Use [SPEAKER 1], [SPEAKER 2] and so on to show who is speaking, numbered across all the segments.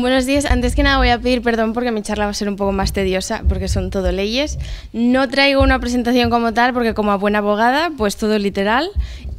[SPEAKER 1] Buenos días. Antes que nada voy a pedir perdón porque mi charla va a ser un poco más tediosa porque son todo leyes. No traigo una presentación como tal porque como buena abogada pues todo literal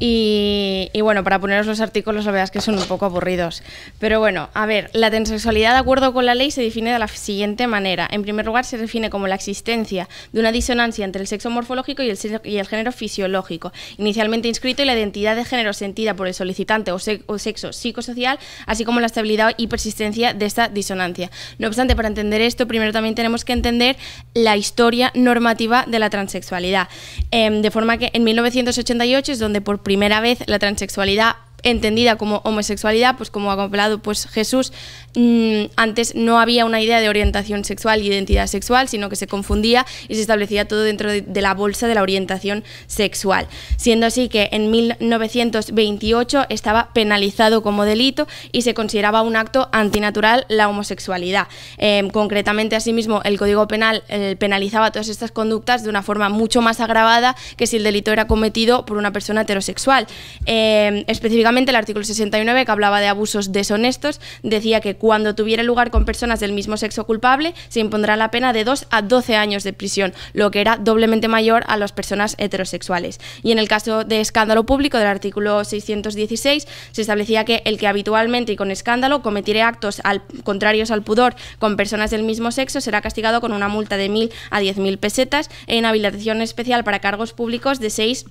[SPEAKER 1] y, bueno, para poneros los artículos la verdad es que son un poco aburridos. Pero bueno, a ver, la transexualidad de acuerdo con la ley se define de la siguiente manera. En primer lugar se define como la existencia de una disonancia entre el sexo morfológico y el, y el género fisiológico, inicialmente inscrito y la identidad de género sentida por el solicitante o, o sexo psicosocial, así como la estabilidad y persistencia de esta disonancia. No obstante, para entender esto, primero también tenemos que entender la historia normativa de la transexualidad. Em, de forma que en 1988 es donde por primera vez la transexualidad entendida como homosexualidad, pues como ha compelado pues Jesús, mm, antes no había una idea de orientación sexual y identidad sexual, sino que se confundía y se establecía todo dentro de, la bolsa de la orientación sexual. Siendo así que en 1928 estaba penalizado como delito y se consideraba un acto antinatural la homosexualidad. Em, concretamente, asimismo, el Código Penal eh, penalizaba todas estas conductas de una forma mucho más agravada que si el delito era cometido por una persona heterosexual. Em, específicamente el artículo 69, que hablaba de abusos deshonestos, decía que cuando tuviera lugar con personas del mismo sexo culpable, se impondrá la pena de 2 a 12 años de prisión, lo que era doblemente mayor a las personas heterosexuales. Y en el caso de escándalo público, del artículo 616, se establecía que el que habitualmente y con escándalo cometiere actos contrarios al pudor con personas del mismo sexo será castigado con una multa de 1.000 a 10.000 pesetas en habilitación especial para cargos públicos de 6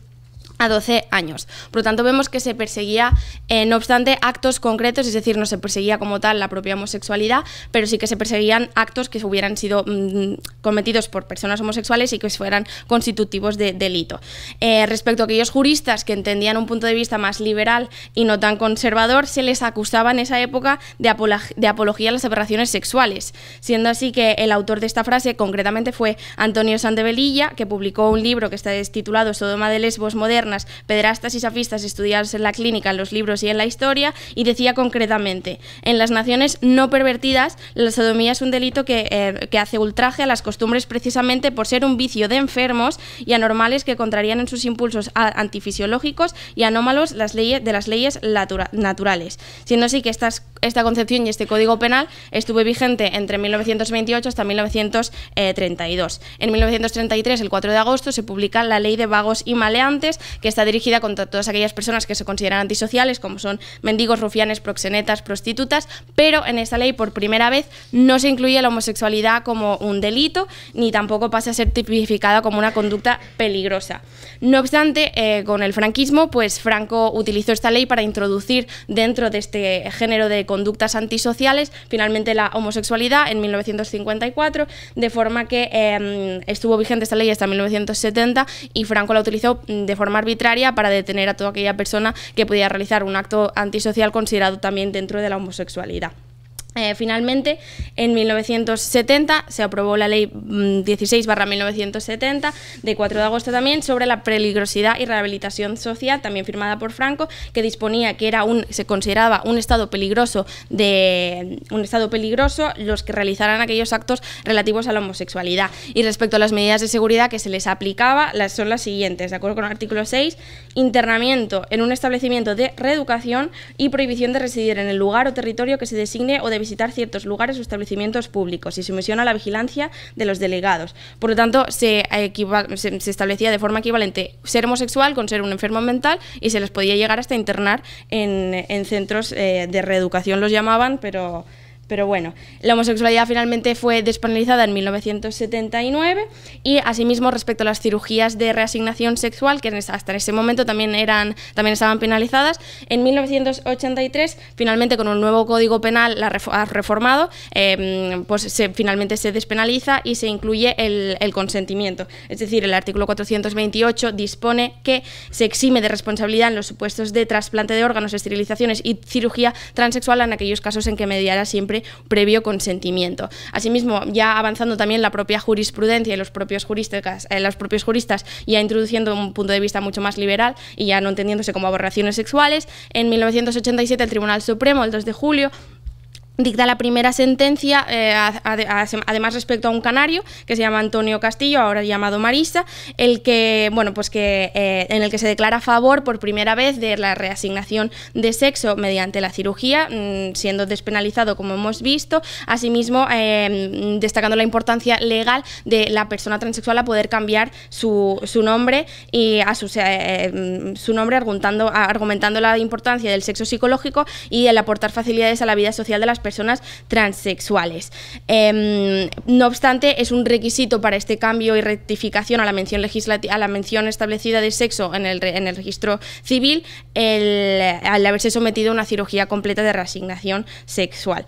[SPEAKER 1] a 12 años. Por lo tanto, vemos que se perseguía, eh, no obstante, actos concretos, es decir, no se perseguía como tal la propia homosexualidad, pero sí que se perseguían actos que hubieran sido mm, cometidos por personas homosexuales y que fueran constitutivos de delito. Eh, respecto a aquellos juristas que entendían un punto de vista más liberal y no tan conservador, se les acusaba en esa época de, de apología a las aberraciones sexuales, siendo así que el autor de esta frase concretamente fue Antonio Sandevelilla, que publicó un libro que está titulado Sodoma de Lesbos modernos pederastas y safistas estudiados en la clínica, en los libros y en la historia, y decía concretamente, en las naciones no pervertidas, la sodomía es un delito que, eh, hace ultraje a las costumbres precisamente por ser un vicio de enfermos y anormales que contrarían en sus impulsos antifisiológicos y anómalos las leyes, de las leyes naturales. Siendo así que esta concepción y este código penal estuvo vigente entre 1928 hasta 1932. En 1933, el 4 de agosto, se publica la Ley de Vagos y Maleantes, que está dirigida contra todas aquellas personas que se consideran antisociales, como son mendigos, rufianes, proxenetas, prostitutas, pero en esta ley por primera vez no se incluye la homosexualidad como un delito, ni tampoco pasa a ser tipificada como una conducta peligrosa. No obstante, eh, con el franquismo, pues Franco utilizó esta ley para introducir dentro de este género de conductas antisociales finalmente la homosexualidad en 1954, de forma que em, estuvo vigente esta ley hasta 1970 y Franco la utilizó mm, de forma arbitraria arbitraria para detener a toda aquella persona que podía realizar un acto antisocial considerado también dentro de la homosexualidad. Eh, finalmente, en 1970 se aprobó la Ley 16-1970, mm, de 4 de agosto también, sobre la peligrosidad y rehabilitación social, también firmada por Franco, que disponía que era un, se consideraba un estado peligroso de un estado peligroso los que realizaran aquellos actos relativos a la homosexualidad. Y respecto a las medidas de seguridad que se les aplicaba, las, son las siguientes, de acuerdo con el artículo 6, internamiento en un establecimiento de reeducación y prohibición de residir en el lugar o territorio que se designe o de visitar ciertos lugares o establecimientos públicos y sumisión a la vigilancia de los delegados. Por lo tanto, se, se, establecía de forma equivalente ser homosexual con ser un enfermo mental y se les podía llegar hasta internar en, centros eh, de reeducación, los llamaban, pero pero bueno, la homosexualidad finalmente fue despenalizada en 1979 y asimismo respecto a las cirugías de reasignación sexual, que hasta ese momento también, eran, también estaban penalizadas, en 1983 finalmente con un nuevo código penal la reformado, em, pues finalmente se despenaliza y se incluye el consentimiento. Es decir, el artículo 428 dispone que se exime de responsabilidad en los supuestos de trasplante de órganos, esterilizaciones y cirugía transexual en aquellos casos en que mediara siempre previo consentimiento. Asimismo, ya avanzando también la propia jurisprudencia y los propios, juristas, eh, los propios ya introduciendo un punto de vista mucho más liberal y ya no entendiéndose como aberraciones sexuales, en 1987 el Tribunal Supremo, el 2 de julio, dicta la primera sentencia, eh, además respecto a un canario que se llama Antonio Castillo, ahora llamado Marisa, el que, bueno, pues que, eh, en el que se declara a favor por primera vez de la reasignación de sexo mediante la cirugía, mm, siendo despenalizado como hemos visto, asimismo em, destacando la importancia legal de la persona transexual a poder cambiar su, su nombre y a su, eh, em, su nombre argumentando, argumentando la importancia del sexo psicológico y el aportar facilidades a la vida social de las personas personas transexuales. Em, no obstante, es un requisito para este cambio y rectificación a la mención, a la mención establecida de sexo en el, registro civil al haberse sometido a una cirugía completa de reasignación sexual.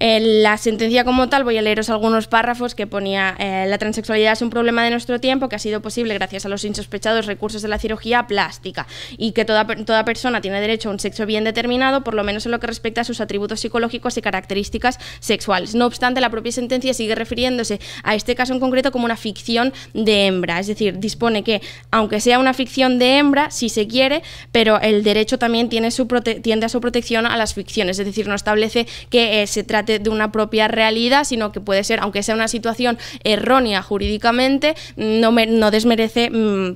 [SPEAKER 1] Eh, la sentencia como tal, voy a leeros algunos párrafos que ponía eh, la transexualidad es un problema de nuestro tiempo que ha sido posible gracias a los insospechados recursos de la cirugía plástica y que toda, toda persona tiene derecho a un sexo bien determinado, por lo menos en lo que respecta a sus atributos psicológicos y características sexuales. No obstante, la propia sentencia sigue refiriéndose a este caso en concreto como una ficción de hembra, es decir, dispone que aunque sea una ficción de hembra, si se quiere, pero el derecho también tiene su tiende a su protección a las ficciones, es decir, no establece que eh, se trate de una propia realidad, sino que puede ser, aunque sea una situación errónea jurídicamente, no, desmerece, mm,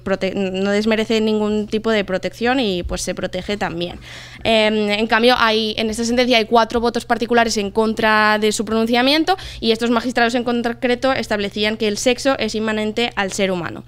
[SPEAKER 1] no desmerece ningún tipo de protección y pues se protege también. Em, en cambio, en esta sentencia hay cuatro votos particulares en contra de su pronunciamiento y estos magistrados en concreto establecían que el sexo es inmanente al ser humano.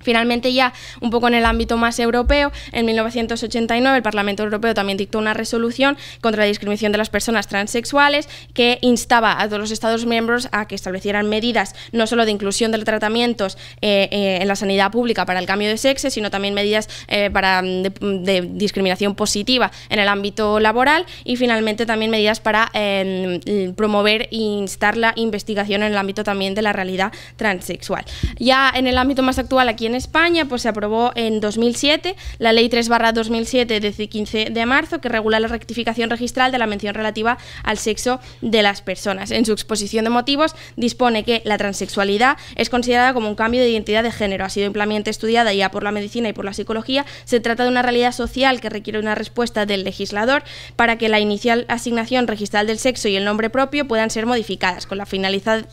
[SPEAKER 1] Finalmente, ya un poco en el ámbito más europeo, en 1989 el Parlamento Europeo también dictó una resolución contra la discriminación de las personas transexuales que instaba a todos los Estados miembros a que establecieran medidas no solo de inclusión de tratamientos eh, eh, en la sanidad pública para el cambio de sexo, sino también medidas eh, para, de, discriminación positiva en el ámbito laboral y finalmente también medidas para em, promover e instar la investigación en el ámbito también de la realidad transexual. Ya en el ámbito más actual, aquí en España pues se aprobó en 2007 la Ley 3-2007 de 15 de marzo que regula la rectificación registral de la mención relativa al sexo de las personas. En su exposición de motivos dispone que la transexualidad es considerada como un cambio de identidad de género. Ha sido ampliamente estudiada ya por la medicina y por la psicología. Se trata de una realidad social que requiere una respuesta del legislador para que la inicial asignación registral del sexo y el nombre propio puedan ser modificadas con la, finalidad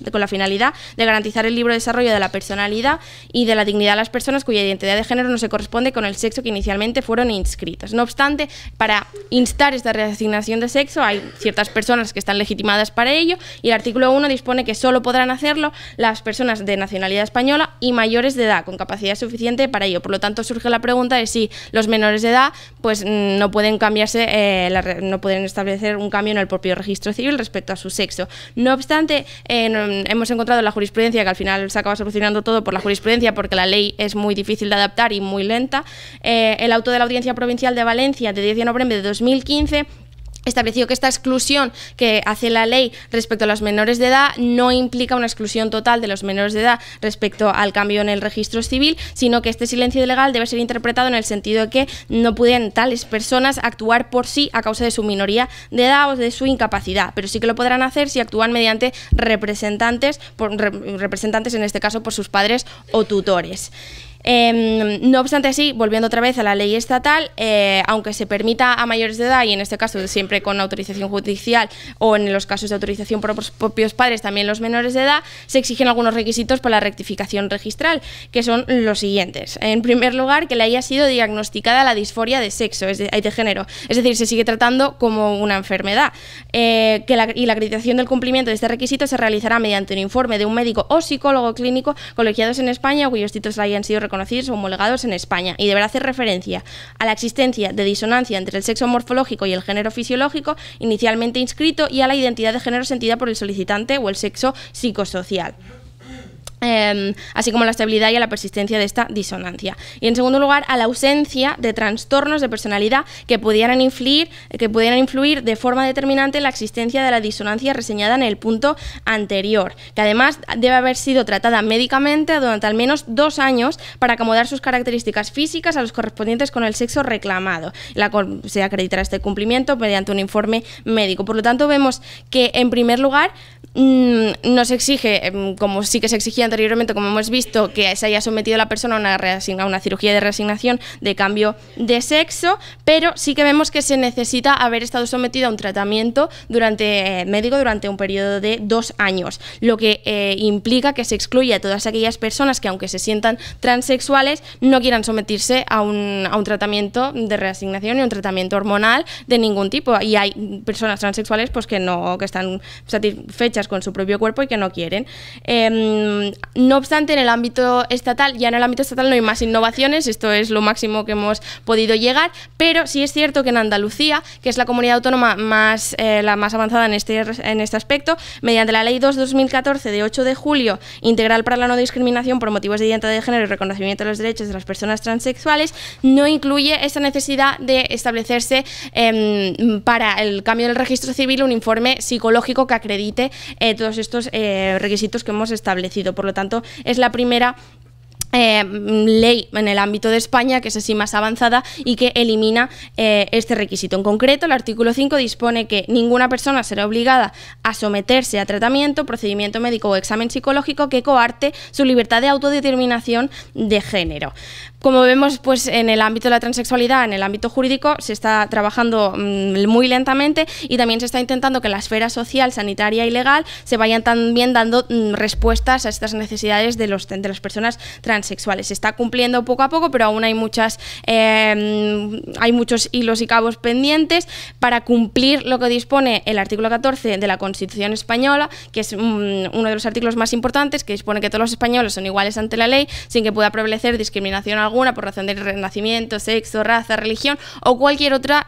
[SPEAKER 1] de garantizar el libre desarrollo de la personalidad y de la dignidad de personas cuya identidad de género no se corresponde con el sexo que inicialmente fueron inscritas. No obstante, para instar esta reasignación de sexo hay ciertas personas que están legitimadas para ello y el artículo 1 dispone que solo podrán hacerlo las personas de nacionalidad española y mayores de edad con capacidad suficiente para ello. Por lo tanto, surge la pregunta de si los menores de edad pues no pueden cambiarse, eh, no pueden establecer un cambio en el propio registro civil respecto a su sexo. No obstante, eh, hemos encontrado la jurisprudencia que al final se acaba solucionando todo por la jurisprudencia porque la ley es muy difícil de adaptar y muy lenta. Eh, el auto de la Audiencia Provincial de Valencia de 10 de noviembre de 2015 estableció que esta exclusión que hace la ley respecto a los menores de edad no implica una exclusión total de los menores de edad respecto al cambio en el registro civil, sino que este silencio legal debe ser interpretado en el sentido de que no pueden tales personas actuar por sí a causa de su minoría de edad o de su incapacidad, pero sí que lo podrán hacer si actúan mediante representantes, por, representantes en este caso por sus padres o tutores. Em, no obstante, así, volviendo otra vez a la ley estatal, eh, aunque se permita a mayores de edad, y en este caso siempre con autorización judicial o en los casos de autorización por los propios padres, también los menores de edad, se exigen algunos requisitos para la rectificación registral, que son los siguientes. En primer lugar, que le haya sido diagnosticada la disforia de sexo, es de, género, es decir, se sigue tratando como una enfermedad. Eh, que la, y la acreditación del cumplimiento de este requisito se realizará mediante un informe de un médico o psicólogo clínico colegiados en España cuyos títulos hayan sido reconocidos o homologados en España y deberá hacer referencia a la existencia de disonancia entre el sexo morfológico y el género fisiológico inicialmente inscrito y a la identidad de género sentida por el solicitante o el sexo psicosocial. Em, así como la estabilidad y la persistencia de esta disonancia. Y en segundo lugar, a la ausencia de trastornos de personalidad que pudieran influir, que pudieran influir de forma determinante en la existencia de la disonancia reseñada en el punto anterior, que además debe haber sido tratada médicamente durante al menos dos años para acomodar sus características físicas a los correspondientes con el sexo reclamado. La, se acreditará este cumplimiento mediante un informe médico. Por lo tanto, vemos que en primer lugar mm, nos exige, em, como sí que se exigía anteriormente, como hemos visto, que se haya sometido a la persona a una, a una cirugía de reasignación de cambio de sexo, pero sí que vemos que se necesita haber estado sometido a un tratamiento durante eh, médico durante un periodo de dos años, lo que eh, implica que se excluye a todas aquellas personas que, aunque se sientan transexuales, no quieran someterse a un, tratamiento de reasignación y un tratamiento hormonal de ningún tipo. Y hay personas transexuales pues, que no que están satisfechas con su propio cuerpo y que no quieren. Em, no obstante, en el ámbito estatal, ya en el ámbito estatal no hay más innovaciones, esto es lo máximo que hemos podido llegar, pero sí es cierto que en Andalucía, que es la comunidad autónoma más, eh, la más avanzada en este, en este aspecto, mediante la Ley 2-2014 de 8 de julio, integral para la no discriminación por motivos de identidad de género y reconocimiento de los derechos de las personas transexuales, no incluye esa necesidad de establecerse em, para el cambio del registro civil un informe psicológico que acredite eh, todos estos eh, requisitos que hemos establecido. Por lo tanto, es la primera eh, ley en el ámbito de España, que es así más avanzada y que elimina eh, este requisito. En concreto, el artículo 5 dispone que ninguna persona será obligada a someterse a tratamiento, procedimiento médico o examen psicológico que coarte su libertad de autodeterminación de género. Como vemos, pues en el ámbito de la transexualidad, en el ámbito jurídico, se está trabajando mm, muy lentamente y también se está intentando que la esfera social, sanitaria y legal se vayan también dando mm, respuestas a estas necesidades de, los, de las personas transexuales. Se está cumpliendo poco a poco, pero aún hay muchas em, hay muchos hilos y cabos pendientes para cumplir lo que dispone el artículo 14 de la Constitución española, que es mm, uno de los artículos más importantes, que dispone que todos los españoles son iguales ante la ley, sin que pueda prevalecer discriminación alguna por razón del renacimiento, sexo, raza, religión o cualquier otra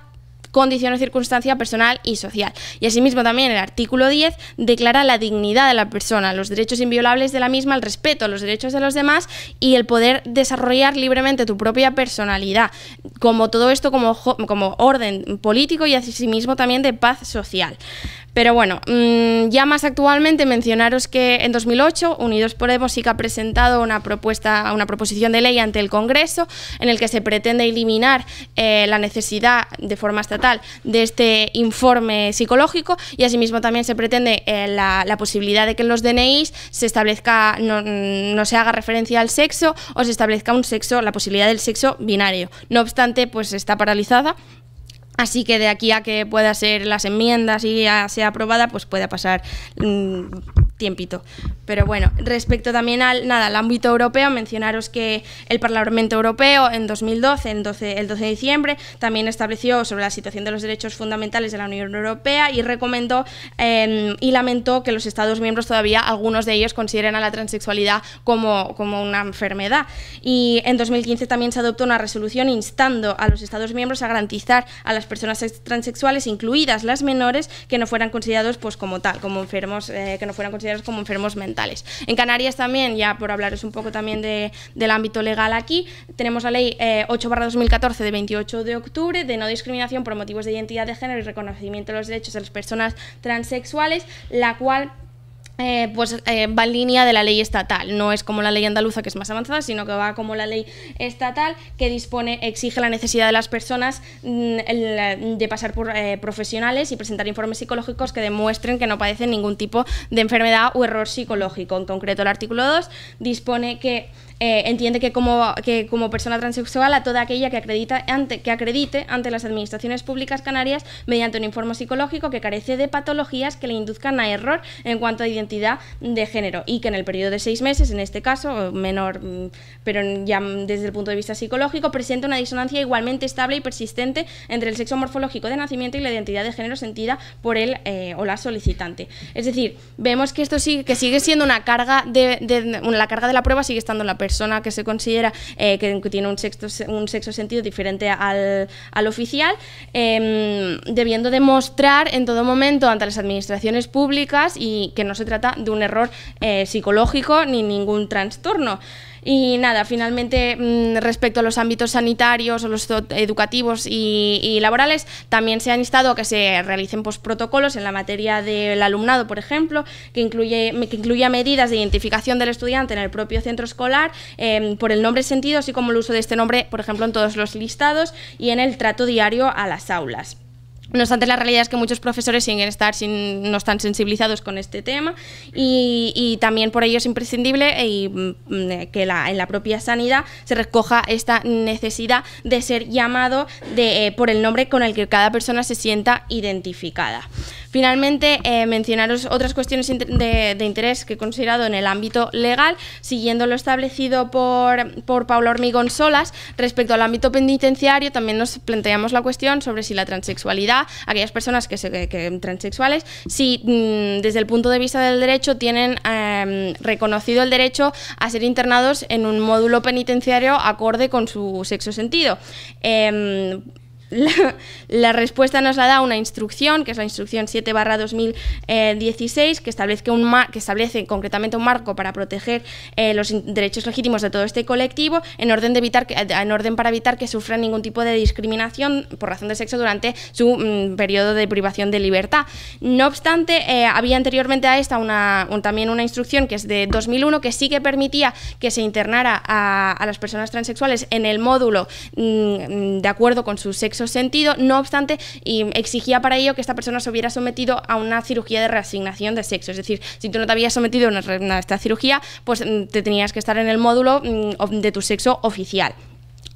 [SPEAKER 1] condición o circunstancia personal y social. Y asimismo también el artículo 10 declara la dignidad de la persona, los derechos inviolables de la misma, el respeto a los derechos de los demás y el poder desarrollar libremente tu propia personalidad, como todo esto como, como orden político y asimismo también de paz social. Pero bueno, mm, ya más actualmente mencionaros que en 2008 Unidos por sí que ha presentado una propuesta, una proposición de ley ante el Congreso en el que se pretende eliminar eh, la necesidad de forma estatal de este informe psicológico y asimismo también se pretende eh, la, posibilidad de que en los DNIs se establezca, no, mm, no, se haga referencia al sexo o se establezca un sexo, la posibilidad del sexo binario. No obstante, pues está paralizada Así que de aquí a que pueda ser las enmiendas y ya sea aprobada, pues pueda pasar mm, tiempito. Pero bueno, respecto también al, nada, al ámbito europeo, mencionaros que el Parlamento Europeo en 2012, en 12, el 12 de diciembre, también estableció sobre la situación de los derechos fundamentales de la Unión Europea y recomendó em, y lamentó que los Estados miembros todavía, algunos de ellos, consideren a la transexualidad como, como una enfermedad. Y en 2015 también se adoptó una resolución instando a los Estados miembros a garantizar a las personas transexuales, incluidas las menores, que no fueran considerados pues, como tal, como enfermos, eh, que no fueran considerados como enfermos mentales. En Canarias también, ya por hablaros un poco también del ámbito legal aquí, tenemos la ley 8 eh, 2014 de 28 de octubre de no discriminación por motivos de identidad de género y reconocimiento de los derechos de las personas transexuales, la cual eh, pues eh, va en línea de la ley estatal. No es como la ley andaluza, que es más avanzada, sino que va como la ley estatal que dispone, exige la necesidad de las personas mm, de pasar por eh, profesionales y presentar informes psicológicos que demuestren que no padecen ningún tipo de enfermedad o error psicológico. En concreto, el artículo 2 dispone que entiende que como, que como persona transexual a toda aquella que, acredita ante, que acredite ante las administraciones públicas canarias mediante un informe psicológico que carece de patologías que le induzcan a error en cuanto a identidad de género y que en el periodo de seis meses, en este caso, menor, mm, pero ya desde el punto de vista psicológico, presenta una disonancia igualmente estable y persistente entre el sexo morfológico de nacimiento y la identidad de género sentida por él eh, o la solicitante. Es decir, vemos que esto sigue, que sigue siendo una carga de, la carga de la prueba sigue estando en la persona que se considera eh, que tiene un sexo, un sexo sentido diferente al, al oficial, em, debiendo demostrar en todo momento ante las administraciones públicas y que no se trata de un error eh, psicológico ni ningún trastorno. Y nada, finalmente mm, respecto a los ámbitos sanitarios o los educativos y, laborales, también se ha instado a que se realicen pues, protocolos en la materia del alumnado, por ejemplo, que, que incluya medidas de identificación del estudiante en el propio centro escolar em, por el nombre sentido, así como el uso de este nombre, por ejemplo, en todos los listados y en el trato diario a las aulas. No obstante, la realidad es que muchos profesores estar no están sensibilizados con este tema y, también por ello es imprescindible eh, mm, eh, que en la propia sanidad se recoja esta necesidad de ser llamado eh, por el nombre con el que cada persona se sienta identificada. Finalmente, eh, mencionaros otras cuestiones de, interés que he considerado en el ámbito legal, siguiendo lo establecido por, por Paula Hormigón Solas. Respecto al ámbito penitenciario, también nos planteamos la cuestión sobre si la transexualidad, aquellas personas que, se, transexuales, si mm, desde el punto de vista del derecho tienen em, reconocido el derecho a ser internados en un módulo penitenciario acorde con su sexo sentido. Em, la, respuesta nos la da una instrucción, que es la instrucción 7 2016, eh, que establece, un que establece concretamente un marco para proteger eh, los derechos legítimos de todo este colectivo en orden, de evitar que, eh, en orden para evitar que sufran ningún tipo de discriminación por razón de sexo durante su mm, periodo de privación de libertad. No obstante, había anteriormente a esta una, también una instrucción que es de 2001 que sí que permitía que se internara a, las personas transexuales en el módulo mm, de acuerdo con su sexo sentido, no obstante, y exigía para ello que esta persona se hubiera sometido a una cirugía de reasignación de sexo. Es decir, si tú no te habías sometido a esta cirugía, pues mm, te tenías que estar en el módulo mm, de tu sexo oficial.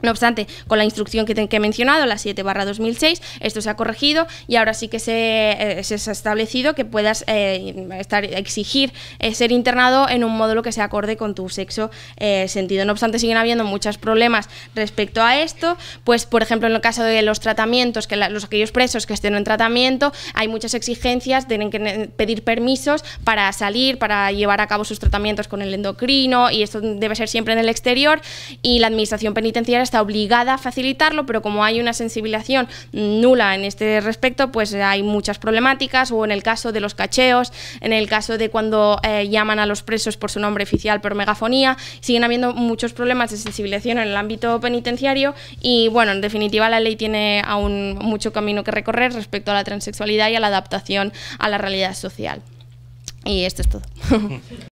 [SPEAKER 1] No obstante, con la instrucción que, que he mencionado, la 7 2006, esto se ha corregido y ahora sí que se, eh, ha establecido que puedas eh, estar, exigir eh, ser internado en un módulo que se acorde con tu sexo sentido. No obstante, siguen habiendo muchos problemas respecto a esto, pues por ejemplo en el caso de los tratamientos, que los aquellos presos que estén en tratamiento, hay muchas exigencias, tienen que pedir permisos para salir, para llevar a cabo sus tratamientos con el endocrino y esto debe ser siempre en el exterior y la administración penitenciaria está obligada a facilitarlo, pero como hay una sensibilización nula en este respecto, pues hay muchas problemáticas, o en el caso de los cacheos, en el caso de cuando eh, llaman a los presos por su nombre oficial por megafonía, siguen habiendo muchos problemas de sensibilización en el ámbito penitenciario y bueno, en definitiva la ley tiene aún mucho camino que recorrer respecto a la transexualidad y a la adaptación a la realidad social. Y esto es todo.